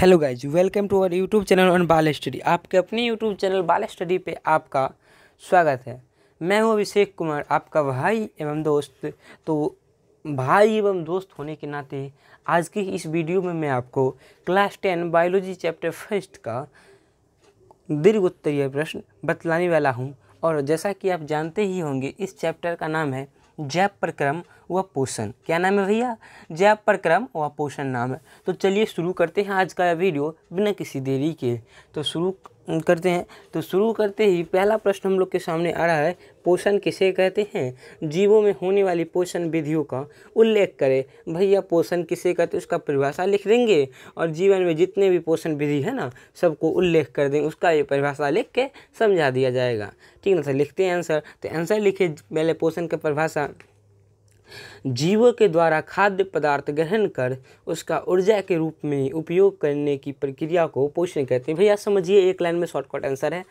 Hello guys welcome to our YouTube channel on Bal study आपके अपने YouTube channel बाल study पे आपका स्वागत है मैं हूं अभिषेक कुमार आपका भाई एवं दोस्त तो भाई एवं दोस्त होने के नाते आज की इस वीडियो में मैं आपको class ten biology chapter first का दीर्घ उत्तरीय प्रश्न बतलाने वाला हूँ और जैसा कि आप जानते ही होंगे इस चैप्टर का नाम है जैप प्रक्रम व पोषण क्या नाम है भैया जैव प्रक्रम व पोषण नाम है तो चलिए शुरू करते हैं आज का वीडियो बिना किसी देरी के तो शुरू करते हैं तो शुरू करते ही पहला प्रश्न हम लोग के सामने आ रहा है पोषण किसे कहते हैं जीवों में होने वाली पोषण विधियों का उल्लेख करें भैया पोषण किसे कहते हैं उसका परिभाषा लिख देंगे और जीवन में जितने भी पोषण विधि है ना सबको उल्लेख कर देंगे उसका ये परिभाषा लिख के समझा दिया जाएगा ठीक ना सर लिखते हैं आंसर तो आंसर लिखे पहले पोषण का परिभाषा जीवों के द्वारा खाद्य पदार्थ ग्रहण कर उसका ऊर्जा के रूप में उपयोग करने की प्रक्रिया को पोषण कहते हैं भैया समझिए एक लाइन में शॉर्टकट आंसर है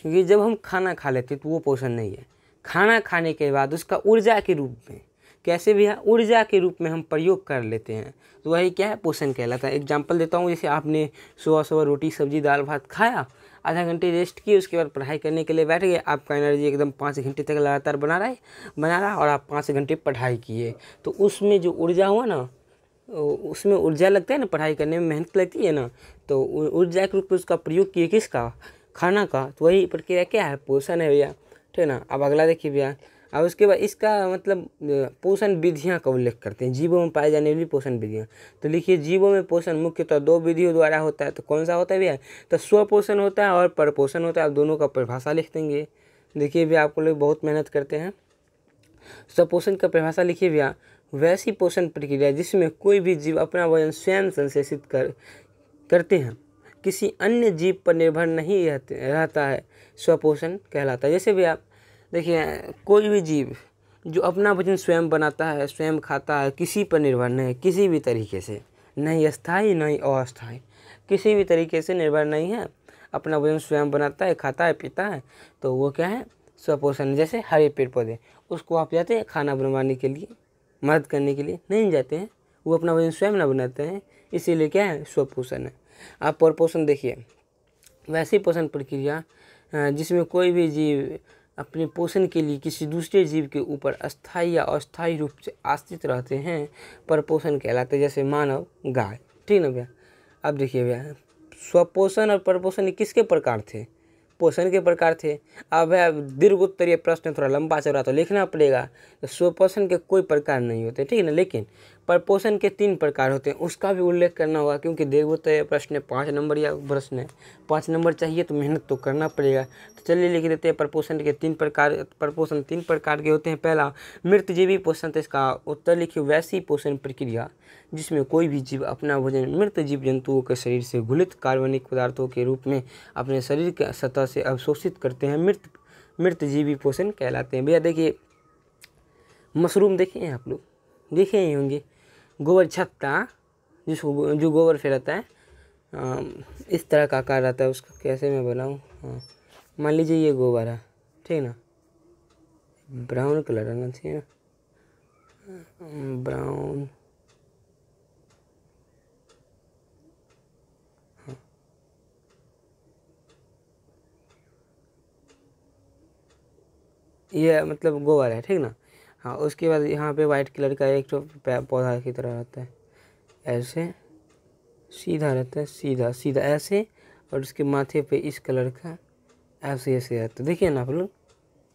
क्योंकि जब हम खाना खा लेते हैं तो वो पोषण नहीं है खाना खाने के बाद उसका ऊर्जा के रूप में कैसे भी है ऊर्जा के रूप में हम प्रयोग कर लेते हैं तो वही क्या है पोषण कहलाता है एग्जाम्पल देता हूँ जैसे आपने सुबह सुबह रोटी सब्जी दाल भात खाया आधा घंटे रेस्ट किए उसके बाद पढ़ाई करने के लिए बैठ गए आपका एनर्जी एकदम पाँच घंटे तक लगातार बना रहा है बना रहा और आप पाँच घंटे पढ़ाई किए तो उसमें जो ऊर्जा हुआ ना उसमें ऊर्जा लगता है ना पढ़ाई करने में मेहनत लगती है ना तो ऊर्जा के रूप में उसका प्रयोग किए किसका खाना का तो वही प्रक्रिया क्या है पोषण है भैया ठीक है ना अब अगला देखिए भैया और उसके बाद इसका मतलब पोषण विधियाँ का उल्लेख करते हैं जीवों में पाए जाने वाली पोषण विधियाँ तो लिखिए जीवों में पोषण मुख्यतः तो दो विधियों द्वारा होता है तो कौन सा होता है भैया तो स्वपोषण होता है और परपोषण होता है आप दोनों का परिभाषा लिख देंगे देखिए भैया आपको लोग बहुत मेहनत करते हैं स्वपोषण का परिभाषा लिखिए भैया वैसी पोषण प्रक्रिया जिसमें कोई भी जीव अपना वजन स्वयं संश्लेषित कर करते हैं किसी अन्य जीव पर निर्भर नहीं रहते रहता है स्वपोषण कहलाता है जैसे भी आप देखिए कोई भी जीव जो अपना भोजन स्वयं बनाता है स्वयं खाता है किसी पर निर्भर नहीं है किसी भी तरीके से नहीं अस्थाई नहीं अस्थायी किसी भी तरीके से निर्भर नहीं है अपना भोजन स्वयं बनाता है खाता है पीता है तो वो क्या है स्वपोषण जैसे हरे पेड़ पौधे उसको आप जाते हैं खाना बनवाने के लिए मदद करने के लिए नहीं जाते हैं वो अपना भोजन स्वयं ना बनाते हैं इसीलिए क्या है स्वपोषण है आप परपोषण देखिए वैसी पोषण प्रक्रिया जिसमें कोई भी जीव अपने पोषण के लिए किसी दूसरे जीव के ऊपर अस्थाई या अस्थायी रूप से आश्रित रहते हैं पर पोषण कहलाते जैसे मानव गाय ठीक ना भैया अब देखिए भैया स्वपोषण और परपोषण किसके प्रकार थे पोषण के प्रकार थे अब भैया दीर्घ उत्तरीय प्रश्न थोड़ा लंबा चल रहा तो लिखना पड़ेगा तो स्वपोषण के कोई प्रकार नहीं होते ठीक है ना लेकिन प्रपोषण के तीन प्रकार होते हैं उसका भी उल्लेख करना होगा क्योंकि देखो तो यह प्रश्न पाँच नंबर या प्रश्न है पाँच नंबर चाहिए तो मेहनत तो करना पड़ेगा तो चलिए लिख देते हैं प्रपोषण के तीन प्रकार प्रपोषण तीन प्रकार के होते हैं पहला मृतजीवी पोषण तो इसका उत्तर लिखिए वैसी पोषण प्रक्रिया जिसमें कोई भी जीव अपना भोजन मृत जीव जंतुओं के शरीर से घुलित कार्बनिक पदार्थों के रूप में अपने शरीर के सतह से अवशोषित करते हैं मृत मृत जीवी पोषण कहलाते हैं भैया देखिए मशरूम देखे हैं आप लोग देखे ही होंगे गोबर छत्ता जिसको जो गोबर फैलाता है आ, इस तरह का आकार रहता है उसको कैसे मैं बोलाऊँ हाँ मान लीजिए ये गोबर है ठीक ना ब्राउन कलर आना चाहिए ना ब्राउन हाँ। ये मतलब गोबर है ठीक ना हाँ उसके बाद यहाँ पे वाइट कलर का एक तो पौधा की तरह रहता है ऐसे सीधा रहता है सीधा सीधा ऐसे और उसके माथे पे इस कलर का ऐसे ऐसे रहता है देखिए ना आप लोग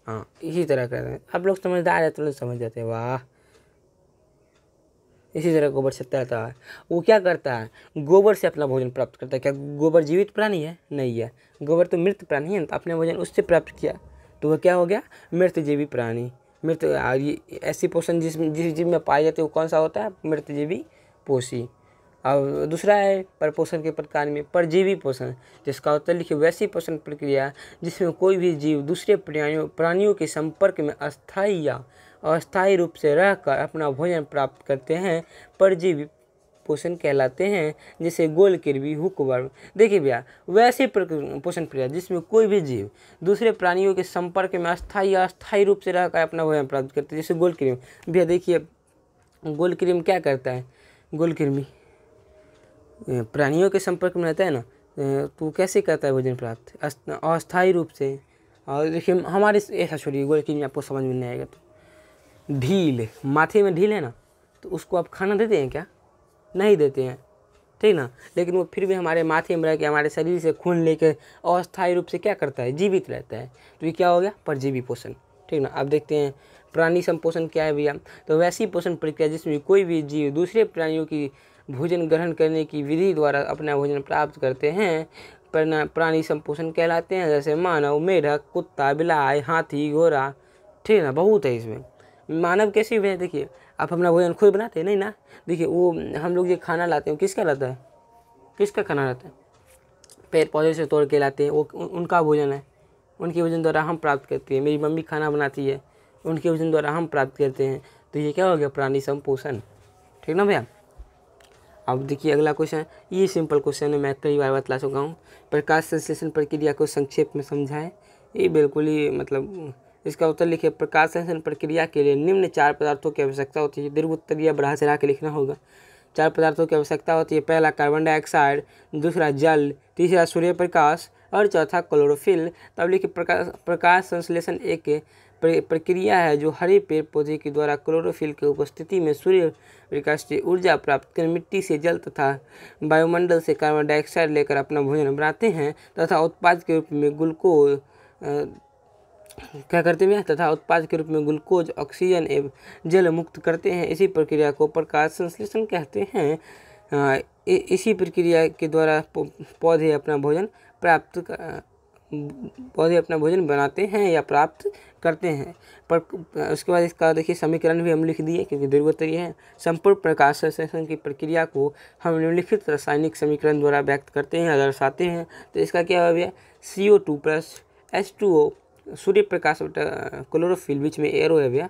हाँ इसी तरह का रहता है आप लोग समझदार है तो लोग समझ जाते हैं वाह इसी तरह गोबर से तैरता है वो क्या करता है गोबर से अपना भोजन प्राप्त करता है क्या गोबर जीवित प्राणी है नहीं है गोबर तो मृत प्राणी है तो अपने भोजन उससे प्राप्त किया तो वह क्या हो गया मृत जीवी प्राणी मृत ऐसी पोषण जिस जिस जीव में पाए जाते हैं वो कौन सा होता है मृतजीवी पोषी और दूसरा है परपोषण के प्रकार में परजीवी पोषण जिसका उत्तर लिखे वैसी पोषण प्रक्रिया जिसमें कोई भी जीव दूसरे प्राणियों प्राणियों के संपर्क में अस्थायी या अस्थायी रूप से रहकर अपना भोजन प्राप्त करते हैं परजीवी पोषण कहलाते हैं जैसे गोल किरवी हुकवर्म देखिए भैया वैसे पोषण प्रक्रिया जिसमें कोई भी जीव दूसरे प्राणियों के संपर्क में अस्थायी या अस्थायी रूप से रहकर अपना भोजन प्राप्त करते हैं जैसे गोल क्रीम भैया देखिए गोल क्रीम क्या करता है गोल किरमी प्राणियों के संपर्क में रहता है ना तो कैसे करता है भोजन प्राप्त अस्थायी रूप से और देखिए हमारे ऐसा छोड़िए गोल किरमी आपको समझ में नहीं आएगा तो ढील माथे में ढील है ना तो उसको आप खाना देते हैं क्या नहीं देते हैं ठीक ना लेकिन वो फिर भी हमारे माथे में रह के हमारे शरीर से खून लेके अस्थायी रूप से क्या करता है जीवित रहता है तो ये क्या हो गया परजीवी पोषण ठीक ना अब देखते हैं प्राणी संपोषण क्या है भैया तो वैसी पोषण प्रक्रिया जिसमें कोई भी जीव दूसरे प्राणियों की भोजन ग्रहण करने की विधि द्वारा अपना भोजन प्राप्त करते हैं प्राणी संपोषण कहलाते हैं जैसे मानव मेढक कुत्ता बिलाई हाथी घोड़ा ठीक है ना बहुत है इसमें मानव कैसे हुए देखिए आप अपना भोजन खुद बनाते हैं नहीं ना देखिए वो हम लोग जो खाना लाते हैं किसका लाता है किसका खाना लाता है पेड़ पौधे से तोड़ के लाते हैं वो उनका भोजन है उनके भोजन द्वारा हम प्राप्त करते हैं मेरी मम्मी खाना बनाती है उनके भोजन द्वारा हम प्राप्त करते हैं तो ये क्या हो गया प्राणी संपोषण ठीक ना भैया अब देखिए अगला क्वेश्चन ये सिंपल क्वेश्चन है मैं कई बार बतला चुका हूँ प्रकाश संश्लेषण प्रक्रिया को संक्षेप में समझाएं ये बिल्कुल ही मतलब इसका उत्तर लिखिए प्रकाश संश्लेषण प्रक्रिया के लिए निम्न चार पदार्थों की आवश्यकता होती है दीर्घ उत्तर या बढ़ा चढ़ा के लिखना होगा चार पदार्थों की आवश्यकता होती है पहला कार्बन डाइऑक्साइड दूसरा जल तीसरा सूर्य प्रकाश और चौथा क्लोरोफिल तब लिखिए प्रकाश प्रकाश संश्लेषण एक प्रक्रिया है जो हरे पेड़ पौधे के द्वारा क्लोरोफिल की उपस्थिति में सूर्य प्रकाश से ऊर्जा प्राप्त कर मिट्टी से जल तथा वायुमंडल से कार्बन डाइऑक्साइड लेकर अपना भोजन बनाते हैं तथा उत्पाद के रूप में ग्लूकोज क्या करते हैं तथा उत्पाद के रूप में ग्लूकोज ऑक्सीजन एवं जल मुक्त करते हैं इसी प्रक्रिया को प्रकाश संश्लेषण कहते हैं इसी प्रक्रिया के द्वारा पौधे अपना भोजन प्राप्त पौधे अपना भोजन बनाते हैं या प्राप्त करते हैं पर उसके बाद इसका देखिए समीकरण भी हम लिख दिए क्योंकि दीर्घोत्तरीय है संपूर्ण प्रकाश संश्लेषण की प्रक्रिया को हम निम्नलिखित रासायनिक समीकरण द्वारा व्यक्त करते हैं या दर्शाते हैं तो इसका क्या हो गया C O two plus H two O सूर्य प्रकाश बेटा क्लोरोफिल बीच में एरो है भैया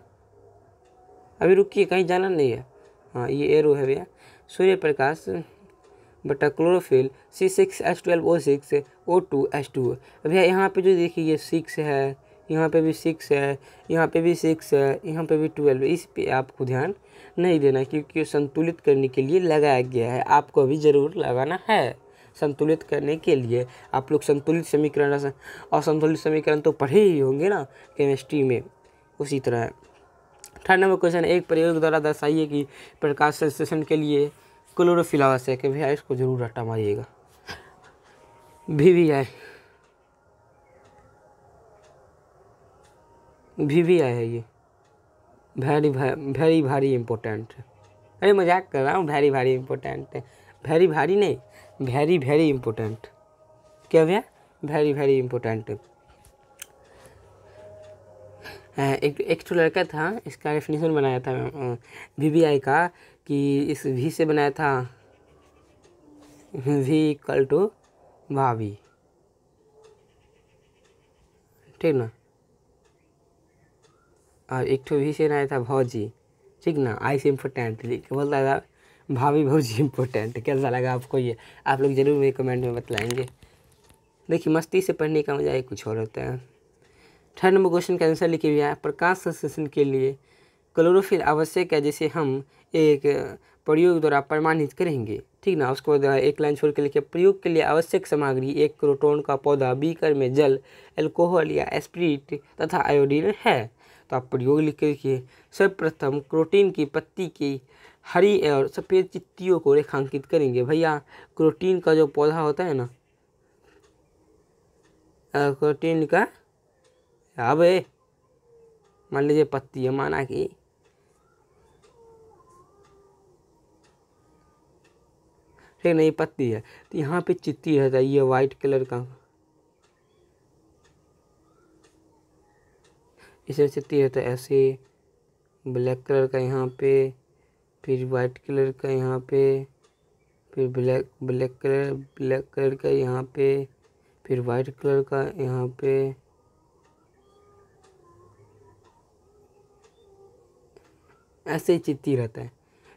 अभी रुकिए कहीं जाना नहीं है हाँ ये एरो है भैया सूर्य प्रकाश बटा chlorophyll C six H twelve O six O two H two भैया यहाँ पे जो देखिए ये सिक्स है यहाँ पे भी सिक्स है यहाँ पे भी सिक्स है यहाँ पे भी ट्वेल्व इस पे आपको ध्यान नहीं देना क्योंकि संतुलित करने के लिए लगाया गया है आपको अभी ज़रूर लगाना है संतुलित करने के लिए आप लोग संतुलित समीकरण और संतुलित समीकरण तो पढ़े ही होंगे ना केमिस्ट्री में उसी तरह थर्ड नंबर क्वेश्चन एक प्रयोग द्वारा दर्शाइए कि प्रकाश संश्लेषण के लिए क्लोरोफिल आवश्यक है भैया इसको जरूर आटा मारिएगा भी वी आई भी वी आई है ये वेरी वेरी भारी इम्पोर्टेंट है अरे मजाक कर रहा हूँ वेरी भारी इम्पोर्टेंट है वेरी भारी नहीं वेरी वेरी इम्पोर्टेंट क्या भैया वेरी वेरी इम्पोर्टेंट एक एक तो लड़का था इसका डेफिनेशन बनाया था वी वी आई का कि इस वी से बनाया था वी इक्वल टू भाभी ठीक ना और एक तो वी से बनाया था भौजी ठीक ना आई से इम्पोर्टेंट बोलता था भाभी ही इम्पोर्टेंट कैसा लगा आपको ये आप लोग ज़रूर मेरे कमेंट में बतलाएंगे देखिए मस्ती से पढ़ने का मजा ही कुछ और होता है थर्ड नंबर क्वेश्चन का आंसर लिखे हुआ है प्रकाश संश्लेषण के लिए क्लोरोफिल आवश्यक है जिसे हम एक प्रयोग द्वारा प्रमाणित करेंगे ठीक ना उसको एक लाइन छोड़ के लिखे प्रयोग के लिए आवश्यक सामग्री एक क्रोटोन का पौधा बीकर में जल एल्कोहल या स्प्रिट तथा आयोडीन है तो आप प्रयोग लिख लिखिए सर्वप्रथम क्रोटीन की पत्ती की हरी और सफ़ेद चित्तियों को रेखांकित करेंगे भैया क्रोटीन का जो पौधा होता है ना क्रोटीन का अब मान लीजिए पत्ती है माना कि ठीक नहीं पत्ती है तो यहाँ पे चित्ती रहता है ये वाइट कलर का इसे चलती है तो ऐसे ब्लैक कलर का यहाँ पे फिर वाइट कलर का यहाँ पे फिर black black colour black colour का यहाँ पे फिर वाइट कलर का यहाँ पे ऐसे ही चित्ती रहता है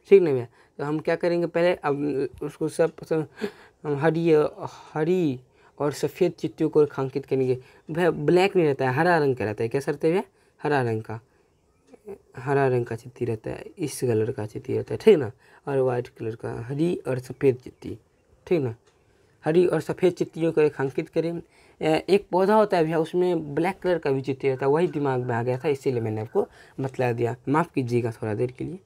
ठीक ना भैया तो हम क्या करेंगे पहले अब उसको सब पसंद हरी हरी और सफ़ेद चिट्टियों को रेखांकित करेंगे भैया ब्लैक नहीं रहता है हरा रंग का रहता है क्या सरते भैया हरा रंग का हरा रंग का चित्ती रहता है इस कलर का चित्ती रहता है ठीक ना और वाइट कलर का हरी और सफ़ेद चित्ती ठीक ना हरी और सफ़ेद चित्तियों को रेखांकित करें एक पौधा होता है भैया उसमें ब्लैक कलर का भी चित्ती रहता है वही दिमाग में आ गया था इसीलिए मैंने आपको बतला दिया माफ़ कीजिएगा थोड़ा देर के लिए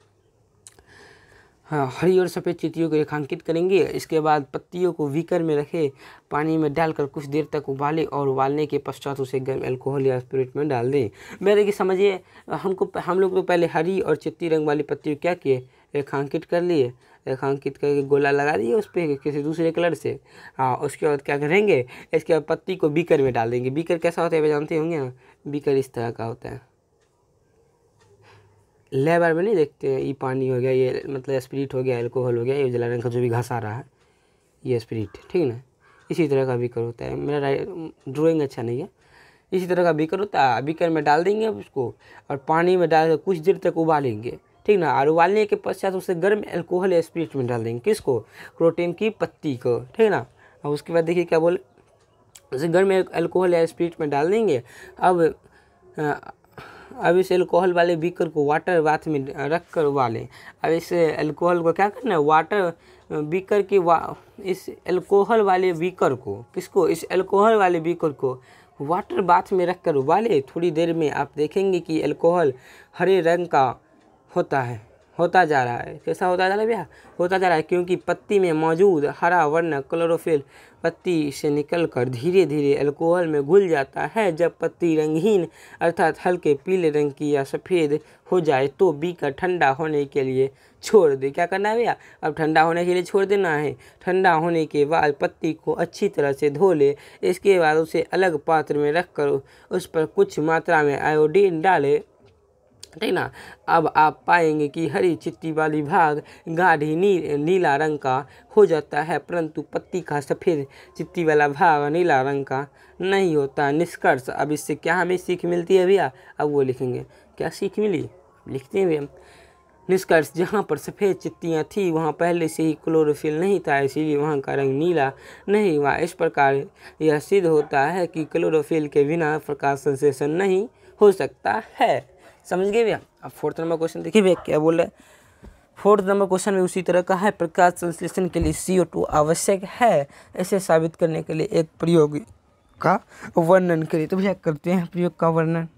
हाँ, हरी और सफ़ेद चितियों को रेखांकित करेंगे इसके बाद पत्तियों को वीकर में रखें पानी में डालकर कुछ देर तक उबालें और उबालने के पश्चात उसे गर्म अल्कोहल या स्पिरिट में डाल दें मेरे कि समझिए हमको हम लोग तो पहले हरी और चित्ती रंग वाली पत्तियों क्या किए रेखांकित कर लिए रेखांकित करके गोला लगा दिए उस पर किसी दूसरे कलर से हाँ उसके बाद क्या करेंगे इसके बाद पत्ती को बीकर में डाल देंगे बीकर कैसा होता है वे जानते होंगे बीकर इस तरह का होता है लेबर में नहीं देखते ये पानी हो गया ये मतलब स्पिरिट हो गया एल्कोहल हो गया ये रंग का जो भी घास आ रहा है ये स्पिरिट ठीक ना इसी तरह का कर होता है मेरा ड्राइंग अच्छा नहीं है इसी तरह का बिकर होता है बीकर में डाल देंगे उसको और पानी में डाल कुछ देर तक उबालेंगे ठीक ना और उबालने के पश्चात उसे गर्म एल्कोहल या स्पिरिट में डाल देंगे किसको क्रोटीन की पत्ती को ठीक ना अब उसके बाद देखिए क्या बोले उसे गर्म एल्कोहल या स्पिरिट में डाल देंगे अब अब इस एल्कोहल वाले बीकर को वाटर बाथ में रख कर उबालें अब इस एल्कोहल को क्या करना है वाटर बीकर के वा इस एल्कोहल वाले बीकर को किसको इस एल्कोहल वाले बीकर को वाटर बाथ में रख कर उबालें थोड़ी देर में आप देखेंगे कि एल्कोहल हरे रंग का होता है होता जा रहा है कैसा होता जा रहा है भैया होता जा रहा है क्योंकि पत्ती में मौजूद हरा वर्ण क्लोरोफिल पत्ती से निकलकर धीरे धीरे अल्कोहल में घुल जाता है जब पत्ती रंगहीन अर्थात हल्के पीले रंग की या सफ़ेद हो जाए तो बी का ठंडा होने के लिए छोड़ दे क्या करना है भैया अब ठंडा होने के लिए छोड़ देना है ठंडा होने के बाद पत्ती को अच्छी तरह से धो ले इसके बाद उसे अलग पात्र में रख कर उस पर कुछ मात्रा में आयोडीन डालें ठीक ना अब आप पाएंगे कि हरी चिट्टी वाली भाग गाढ़ी नी, नीला रंग का हो जाता है परंतु पत्ती का सफ़ेद चिट्टी वाला भाग नीला रंग का नहीं होता निष्कर्ष अब इससे क्या हमें सीख मिलती है भैया अब वो लिखेंगे क्या सीख मिली लिखते भैया निष्कर्ष जहाँ पर सफ़ेद चित्तियाँ थी वहाँ पहले से ही क्लोरोफिल नहीं था इसीलिए वहाँ का रंग नीला नहीं हुआ इस प्रकार यह सिद्ध होता है कि क्लोरोफिल के बिना प्रकाश संश्लेषण नहीं हो सकता है समझ गए भैया अब फोर्थ नंबर क्वेश्चन देखिए भैया क्या बोल रहे हैं फोर्थ नंबर क्वेश्चन में उसी तरह का है प्रकाश संश्लेषण के लिए सी आवश्यक है ऐसे साबित करने के लिए एक प्रयोग का वर्णन करिए तो भैया करते हैं प्रयोग का वर्णन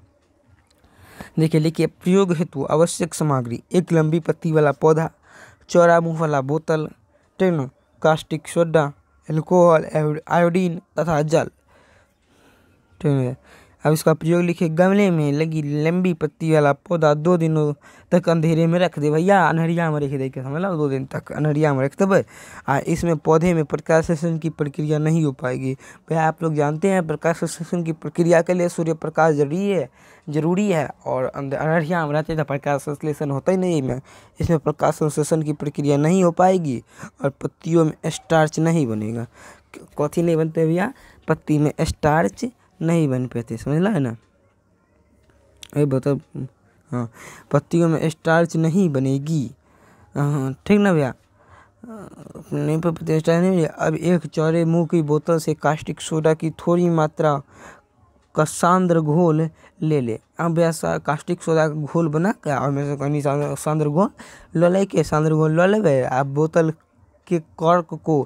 देखिए लिखिए प्रयोग हेतु आवश्यक सामग्री एक लंबी पत्ती वाला पौधा चौरा मुँह वाला बोतल ठीक कास्टिक सोडा एल्कोहल आयोडीन तथा जल ठीक है अब इसका प्रयोग लिखे गमले में लगी लंबी पत्ती वाला पौधा दो दिनों तक अंधेरे में रख दे भैया अनहरिया में रख दे के समझ लो दो दिन तक अनहरिया में रख दे आ इसमें पौधे में प्रकाश की प्रक्रिया नहीं हो पाएगी भैया आप लोग जानते हैं प्रकाश संश्लेषण की प्रक्रिया के लिए सूर्य प्रकाश जरूरी है जरूरी है और अनहरिया में रहते तो प्रकाश संश्लेषण होता ही नहीं में इसमें प्रकाश संश्लेषण की प्रक्रिया नहीं हो पाएगी और पत्तियों में स्टार्च नहीं बनेगा कौथी नहीं बनते भैया पत्ती में स्टार्च नहीं बन पाते समझला है ना अरे बता हाँ पत्तियों में स्टार्च नहीं बनेगी हाँ ठीक ना भैया नहीं पर स्टार्च नहीं अब एक चौड़े मुंह की बोतल से कास्टिक सोडा की थोड़ी मात्रा का सांद्र घोल ले ले अब भैया कास्टिक सोडा का घोल बना के और मेरे कहीं सांद्र घोल लौ के सांद्र घोल लौ ले बोतल के कॉर्क को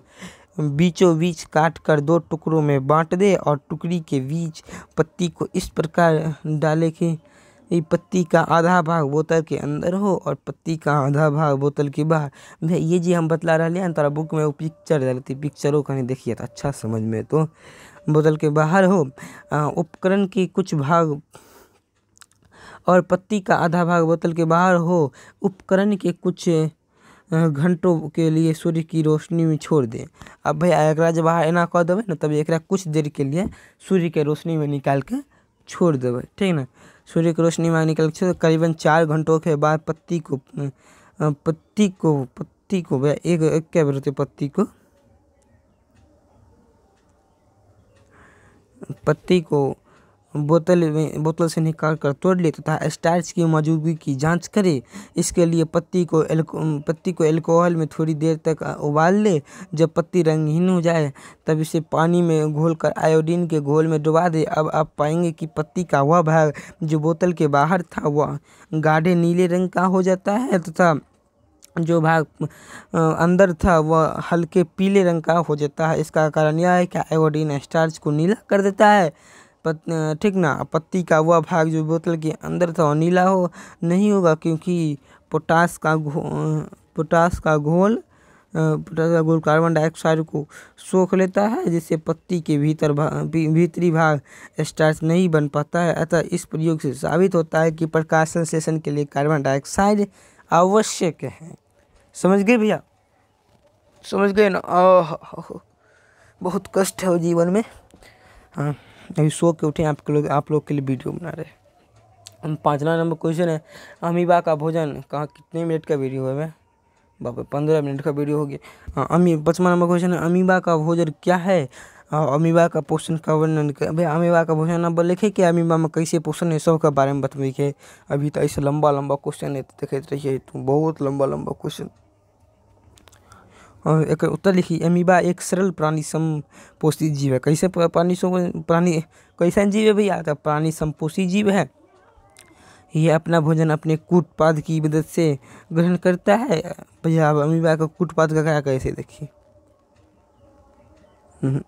बीचों बीच काट कर दो टुकड़ों में बाँट दे और टुकड़ी के बीच पत्ती को इस प्रकार डाले कि पत्ती का आधा भाग बोतल के अंदर हो और पत्ती का आधा भाग बोतल के बाहर ये जी हम बतला रहे हैं तोरा बुक में वो पिक्चर डालती पिक्चरों कहीं देखिए तो अच्छा समझ में तो बोतल के बाहर हो उपकरण के कुछ भाग और पत्ती का आधा भाग बोतल के बाहर हो उपकरण के कुछ घंटों के लिए सूर्य की रोशनी में छोड़ दें अब भाई एक जब बाहर एना कह देवे ना तब कुछ देर के लिए सूर्य के रोशनी में निकाल के छोड़ देवे ठीक सूर्य रोशनी में निकाल के छोड़ करीबन चार घंटों के बाद पत्ती को पत्ती को पत्ती को एक एक क्या बोलते पत्ती को पत्ती को बोतल में बोतल से निकाल कर तोड़ ले तथा स्टार्च की मौजूदगी की जांच करें इसके लिए पत्ती को पत्ती को एल्कोहल में थोड़ी देर तक उबाल ले जब पत्ती रंगहीन हो जाए तब इसे पानी में घोलकर आयोडीन के घोल में डुबा दे अब आप पाएंगे कि पत्ती का वह भाग जो बोतल के बाहर था वह गाढ़े नीले रंग का हो जाता है तथा जो भाग अंदर था वह हल्के पीले रंग का हो जाता है इसका कारण यह है कि आयोडीन स्टार्च को नीला कर देता है ठीक ना पत्ती का वह भाग जो बोतल के अंदर था वो नीला हो नहीं होगा क्योंकि पोटास का घो पोटास का घोल पोटास का घोल कार्बन डाइऑक्साइड को सोख लेता है जिससे पत्ती के भीतर भा, भीतरी भाग स्टार्च नहीं बन पाता है अतः इस प्रयोग से साबित होता है कि प्रकाश संश्लेषण के लिए कार्बन डाइऑक्साइड आवश्यक है समझ गए भैया समझ गए ना ओह बहुत कष्ट है जीवन में हाँ अभी सो के उठे आप लोग आप लोग के लिए वीडियो बना रहे हम पाँचवा नंबर क्वेश्चन है अमीबा का भोजन कहाँ कितने मिनट का वीडियो है मैं बाप पंद्रह मिनट का वीडियो हो गया हाँ, अमी पचवा नंबर क्वेश्चन है अमीबा का भोजन क्या है हाँ, अमीबा का पोषण का वर्णन भाई अमीबा का भोजन नंबर लिखे कि अमीबा में कैसे पोषण है सबके बारे में बतबै के अभी तो ऐसे लंबा लंबा क्वेश्चन है तो देखते रहिए तो बहुत लंबा लंबा क्वेश्चन और एक उत्तर लिखी अमीबा एक सरल प्राणी समपोषी जीव है कैसे प्राणी प्राणी कैसा जीव है भैया तो प्राणी समपोषी जीव है यह अपना भोजन अपने कूटपाद की मदद से ग्रहण करता है भैया अब अमीबा का कूटपाद का क्या कैसे देखिए हम्म।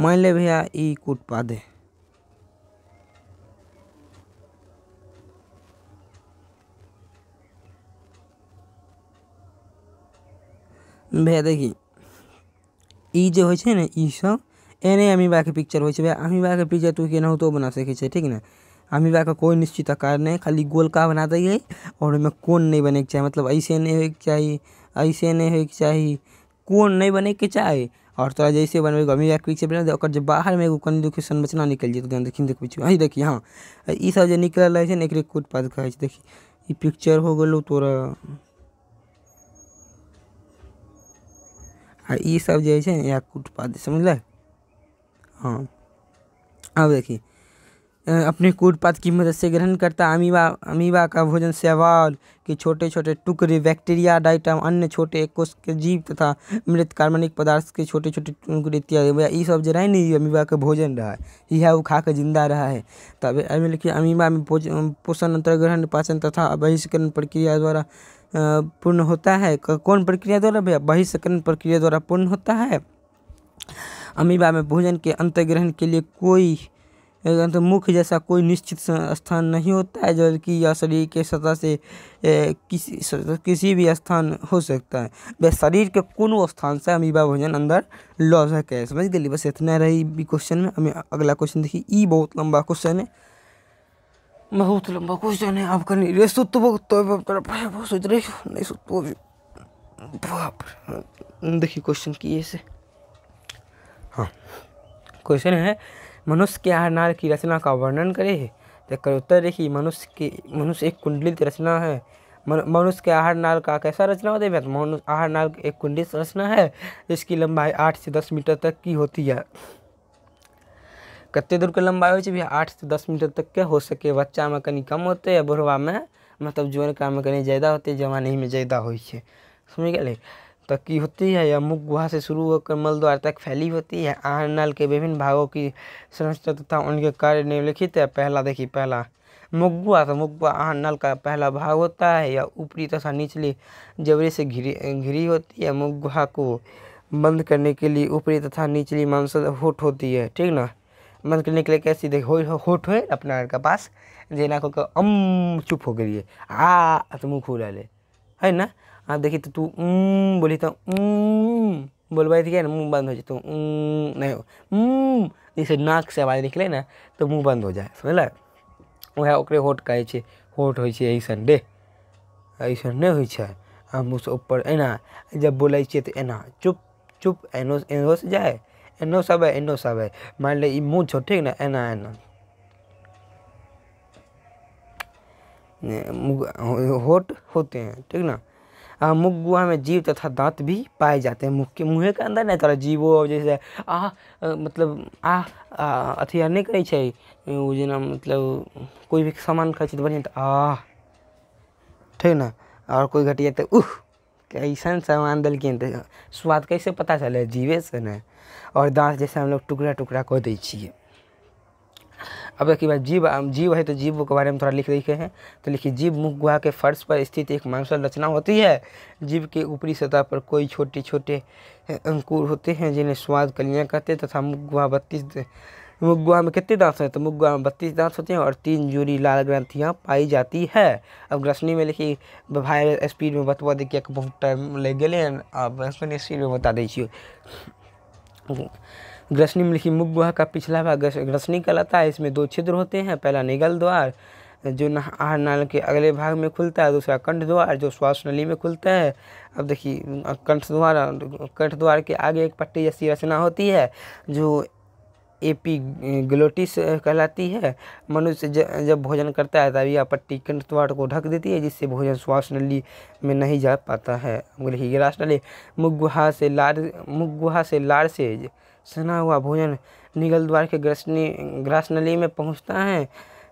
मान ले भैया ये कूटपाद है भैया देखी ई हो होइ एने अमी ईसब एने पिक्चर होइ छै भाइ के पिक्चर तू केनाहुतो बना सकै छै ठीक ने अमीबाके कोई निश्चित आकार नहि खाली गोलका बना है और ओहिमे कोन बने के चाहिए मतलब ऐसे नहीं हो चाहिए ऐसे नहीं हो चाहिए कोन नहीं बने के चाहिए और तोरा जैसे बनबे गमी या पिक्चर से बना और बाहर में एगो कनी दुखी संरचना निकल जाए गन देखिन देख छी हई देखी हां ई सब जे निकलल रहे छै ने एकरे कूट पद कहै छै देखी ई पिक्चर हो गलो तोरा आ सब जो है या कूटपाद समझल हाँ अब देखिए अपने कूटपात की मदद से ग्रहण करता अमीबा अमीबा का भोजन सेवाल के छोटे छोटे टुकड़े बैक्टीरिया डाइटम अन्य छोटे कोश के जीव तथा मृत कार्बनिक पदार्थ के छोटे छोटे टुकड़े इत्यादि ये सब जो रहे नहीं अमीबा का भोजन रहा है यह वो खा कर जिंदा रहा है तब लिखिए अमीबा में पोषण अंतर ग्रहण पाचन तथा बहिष्करण प्रक्रिया द्वारा पूर्ण होता है कौन प्रक्रिया द्वारा भैया बहिष्करण प्रक्रिया द्वारा पूर्ण होता है अमीबा में भोजन के अंतग्रहण के लिए कोई तो मुख जैसा कोई निश्चित स्थान नहीं होता है जबकि यह शरीर के सतह से किसी किसी भी स्थान हो सकता है वह शरीर के कोनो स्थान से अमीबा भोजन अंदर लौ सके समझ गई बस इतना रही भी क्वेश्चन में हमें अगला क्वेश्चन देखिए ई बहुत लंबा क्वेश्चन है बहुत लंबा क्वेश्चन है आपका नहीं रे सुत तो सोच रहे हो नहीं सुत देखिए क्वेश्चन की ऐसे हाँ क्वेश्चन है मनुष्य के आहार की रचना का वर्णन करे तो कर उत्तर देखिए मनुष्य की मनुष्य एक कुंडलित रचना है मनुष्य के आहार नाल का कैसा रचना होता है मनुष्य आहार नाल एक कुंडित रचना है जिसकी लंबाई आठ से दस मीटर तक की होती है कते दूर के लंबाई होइ भैया आठ से दस मीटर तक के हो सके बच्चा में कनी कम होते या बुढ़वा में मतलब जोन का में कनी ज़्यादा होते जवानी में ज़्यादा होइ समझ गए तो की होती है या मुख गुहा से शुरू होकर मल द्वार तक फैली होती है आहर नल के विभिन्न भागों की संरचना तथा उनके कार्य निम्नलिखित है पहला देखिए पहला गुहा तो गुहा आहर नल का पहला भाग होता है या ऊपरी तथा निचली जबरे से घिरी घिरी होती है गुहा को बंद करने के लिए ऊपरी तथा निचली मांसल होठ होती है ठीक ना मन निकले के सीधे हो होठ हो अपना के पास जेना को अम चुप हो गई आ तो मुँह खुल है है ना आप देखी तो तू बोली तो उम थी क्या ना मुँह बंद हो जाए तो नहीं हो जैसे नाक से आवाज़ निकले ना तो मुँह बंद हो जाए समझल वह ओकरे होठ कहे होठ हो छै डे अइसन नहि होइ ऊपर एना जब बोल तो एना चुप चुप एनो एनो से जाए एनो सब है સાબાય માં એટલે એ હું છો ઠીક ને એના એના होठ होते हैं ठीक ना आ, मुख गुहा में जीव तथा दांत भी पाए जाते हैं मुख के मुँह के अंदर नहीं तरह जीवो जैसे आ, मतलब आ अथी आर नहीं करे वो जेना मतलब कोई भी सामान खाए तो बढ़िया तो आ ठीक ना और कोई घटिया तो उह कैसन सामान दिल्कि स्वाद कैसे पता चले जीवे से ना और दाँत जैसे हम लोग टुकड़ा टुकड़ा कऽ दी छियै अब एक बार जीव जीव है तो जीव के बारे में थोड़ा लिख लिखे हैं तो लिखिए जीव मुख गुहा के फर्श पर स्थित एक मांसल रचना होती है जीव के ऊपरी सतह पर कोई छोटे छोटे अंकुर होते हैं जिन्हें स्वाद कलियाँ कहते हैं तथा मुख गुहा बत्तीस मुख गुहा में कितने दांत हैं तो मुख गुहा में बत्तीस दांत होते हैं और तीन जोड़ी लाल ग्रंथियाँ पाई जाती है अब ग्रसनी में लिखिए भाई स्पीड में बतवा दे कि बहुत टाइम लग गए आप स्पीड में बता दीजिए ग्रसनी में लिखी मुख गुहा का पिछला भाग ग्रसनी कहलाता है इसमें दो छिद्र होते हैं पहला निगल द्वार जो आहार नाल के अगले भाग में खुलता है दूसरा कंठ द्वार जो श्वास नली में खुलता है अब देखिए कंठ द्वार कंठ द्वार के आगे एक पट्टी जैसी रचना होती है जो ग्लोटिस कहलाती है मनुष्य जब भोजन करता है तब यह पट्टी कंठद्वार को ढक देती है जिससे भोजन श्वास नली में नहीं जा पाता है ग्रास नली मुगुहा से लार मुगुहा से लार से सना हुआ भोजन निगल द्वार के ग्रसनी ग्रास नली में पहुंचता है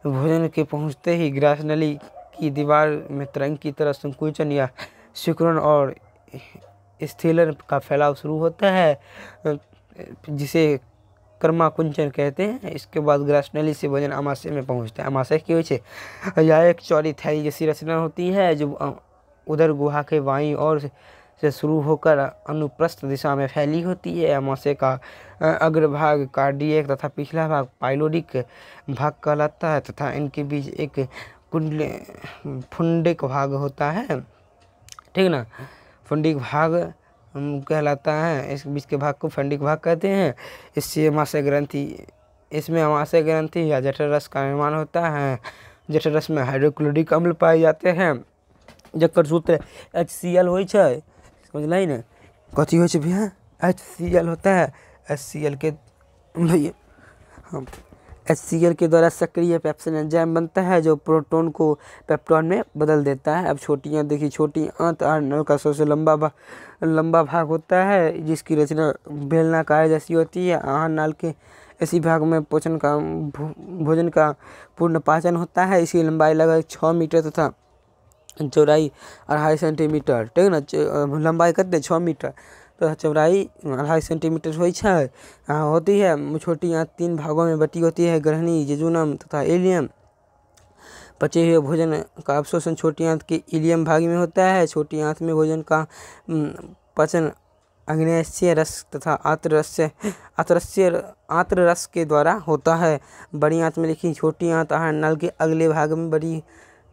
भोजन के पहुंचते ही ग्रास नली की दीवार में तरंग की तरह संकुचन या सिकुड़न और स्थिलन का फैलाव शुरू होता है जिसे कर्माकुंचन कहते हैं इसके बाद ग्रासनली से भोजन अमाशय में पहुँचता है अमाशय की वजह छै यह एक चौड़ी थैली जैसी रचना होती है जो उधर गुहा के वाई और से शुरू होकर अनुप्रस्थ दिशा में फैली होती है अमाशय का अग्रभाग कार्डियक तथा पिछला भाग पाइलोडिक भाग कहलाता है तथा इनके बीच एक कुंडले फुंडिक भाग होता है ठीक ना फुंडिक भाग कहलाता है इस बीच के भाग को फंडिक भाग कहते हैं इससे अमाशय ग्रंथि इसमें अमाशय ग्रंथि या जठर रस का निर्माण होता है रस में हाइड्रोक्लोरिक अम्ल पाए जाते हैं जकर सूत्र एच सी एल हो छै समझलिए ने कथी हो भैया एच सी एल होता है एच सी एल के भैया हम एच के द्वारा सक्रिय पेप्सिन एंजाइम बनता है जो प्रोटॉन को पेप्टॉन में बदल देता है अब छोटी आँख देखिए छोटी आँत नल का सबसे लंबा भा, लंबा भाग होता है जिसकी रचना बेलनाकार जैसी होती है आह नाल के इसी भाग में पोषण का भोजन का पूर्ण पाचन होता है इसकी लंबाई लगभग छः मीटर तथा तो चौड़ाई अढ़ाई सेंटीमीटर ठीक है ना लंबाई कितने छः मीटर तो चौड़ाई अढ़ाई सेंटीमीटर हो होती है छोटी आँत तीन भागों में बटी होती है ग्रहणी जेजुनम तथा एलियम पचे हुए भोजन का अवशोषण छोटी आंत के इलियम भाग में होता है छोटी आंत में भोजन का पचन अग्नेय रस तथा आत्रस्य आत्रस्य आत्र रस के द्वारा होता है बड़ी आंत में लिखी छोटी आंत आहार नल के अगले भाग में बड़ी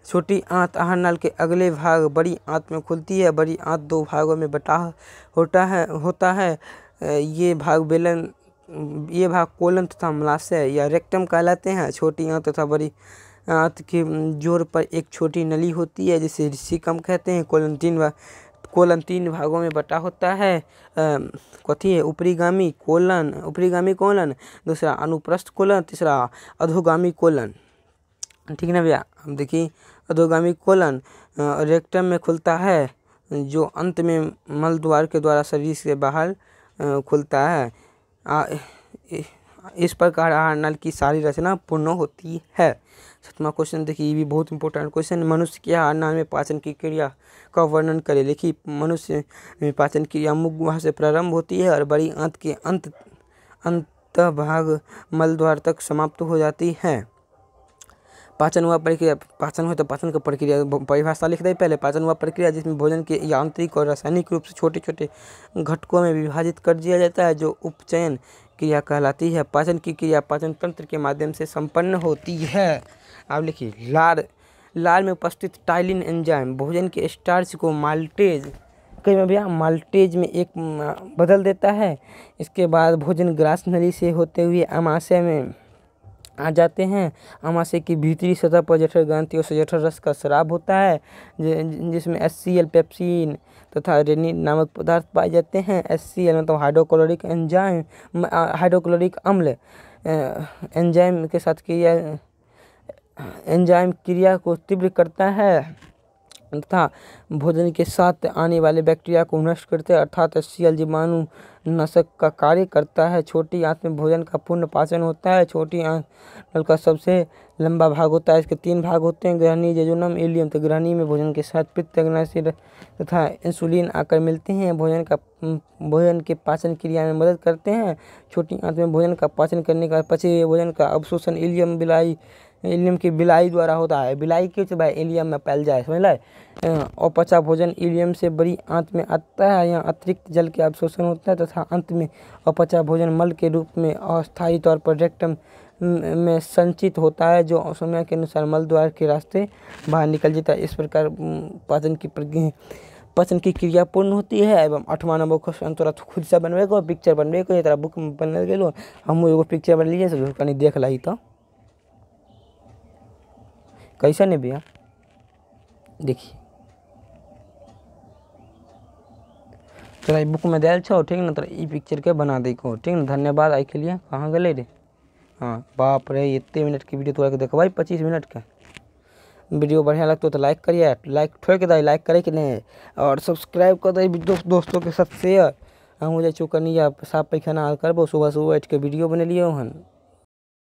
छोटी आंत नाल के अगले भाग बड़ी आंत में खुलती है बड़ी आंत दो भागों में बटा होता है होता है ये भाग बेलन ये भाग कोलन तथा मलाशय या रेक्टम कहलाते हैं छोटी आंत तथा बड़ी आंत के जोर पर एक छोटी नली होती है जिसे ऋषिकम कहते हैं कोलन तीन भाग कोलन तीन भागों में बटा होता है कथी है ऊपरीगामी कोलन ऊपरीगामी कोलन दूसरा अनुप्रस्थ कोलन तीसरा अधोगामी कोलन ठीक है ना भैया हम देखिए अधोगामी कोलन रेक्टम में खुलता है जो अंत में मल द्वार के द्वारा शरीर से बाहर खुलता है इस प्रकार आहार नल की सारी रचना पूर्ण होती है सतमा क्वेश्चन देखिए ये भी बहुत इंपॉर्टेंट क्वेश्चन मनुष्य के आहार नल में पाचन की क्रिया का वर्णन करें लेकिन मनुष्य में पाचन क्रिया मुख वहाँ से प्रारंभ होती है और बड़ी अंत के अंत अंत भाग मल द्वार तक समाप्त हो जाती है पाचन हुआ प्रक्रिया पाचन हो तो पाचन का प्रक्रिया परिभाषा लिख दे पहले पाचन हुआ प्रक्रिया जिसमें भोजन के यांत्रिक और रासायनिक रूप से छोटे छोटे घटकों में विभाजित कर दिया जाता है जो उपचयन क्रिया कहलाती है पाचन की क्रिया पाचन तंत्र के माध्यम से संपन्न होती है आप लिखिए लार लार में उपस्थित टाइलिन एंजाइम भोजन के स्टार्च को माल्टेज कई में भैया माल्टेज में एक बदल देता है इसके बाद भोजन ग्रास नली से होते हुए अमाशय में आ जाते हैं अमाशय की भीतरी सतह पर जठर ग्रंथि और जठर रस का शराब होता है जिसमें एस सी एल पेप्सिन तथा रेनी नामक पदार्थ पाए जाते हैं एस सी एल मतलब हाइड्रोक्लोरिक एंजाइम हाइड्रोक्लोरिक अम्ल एंजाइम के साथ क्रिया एंजाइम क्रिया को तीव्र करता है तथा भोजन के साथ आने वाले बैक्टीरिया को नष्ट करते हैं अर्थात सी एल जीवाणु नाशक का कार्य करता है छोटी आंत में भोजन का पूर्ण पाचन होता है छोटी आंत नल का सबसे लंबा भाग होता है इसके तीन भाग होते हैं ग्रहणी जेजुनम एलियम तो ग्रहणी में भोजन के साथ पित्तग्नाशी तथा इंसुलिन आकर मिलते हैं भोजन का भोजन के पाचन क्रिया में मदद करते हैं छोटी आंत में भोजन का पाचन करने का पचे भोजन का अवशोषण एलियम बिलाई इलियम की बिलाई द्वारा होता है बिलाई के भाई इलियम में पायल जाए समझ लाए अपचा भोजन इलियम से बड़ी आंत में आता है यहाँ अतिरिक्त जल के अवशोषण होता है तथा अंत में अपचा भोजन मल के रूप में अस्थायी तौर पर रेक्टम में संचित होता है जो समय के अनुसार मल द्वार के रास्ते बाहर निकल जाता है इस प्रकार पाचन की पचन की क्रिया पूर्ण होती है एवं अठवा नंबर क्वेश्चन तोरा खुद से बनबे को पिक्चर बनबे को तरह बुक में बनल गए हम एगो पिक्चर बन लीजिए कहीं देख ली तो कैसा नहीं भैया देखिए तोरा बुक में दिल छो ठीक ना तोरा पिक्चर के बना देखो ठीक ना धन्यवाद आई के लिए कहाँ गए रे हाँ बाप रे इतने मिनट की वीडियो तोरा के भाई पच्चीस मिनट का वीडियो बढ़िया लगतो तो लाइक करिए लाइक ठोक दे लाइक करे कि नहीं और सब्सक्राइब कर दे दोस्तों के साथ शेयर हम जा चुका नहीं साफ पैखाना करबो सुबह सुबह उठ के वीडियो बनेलिए हन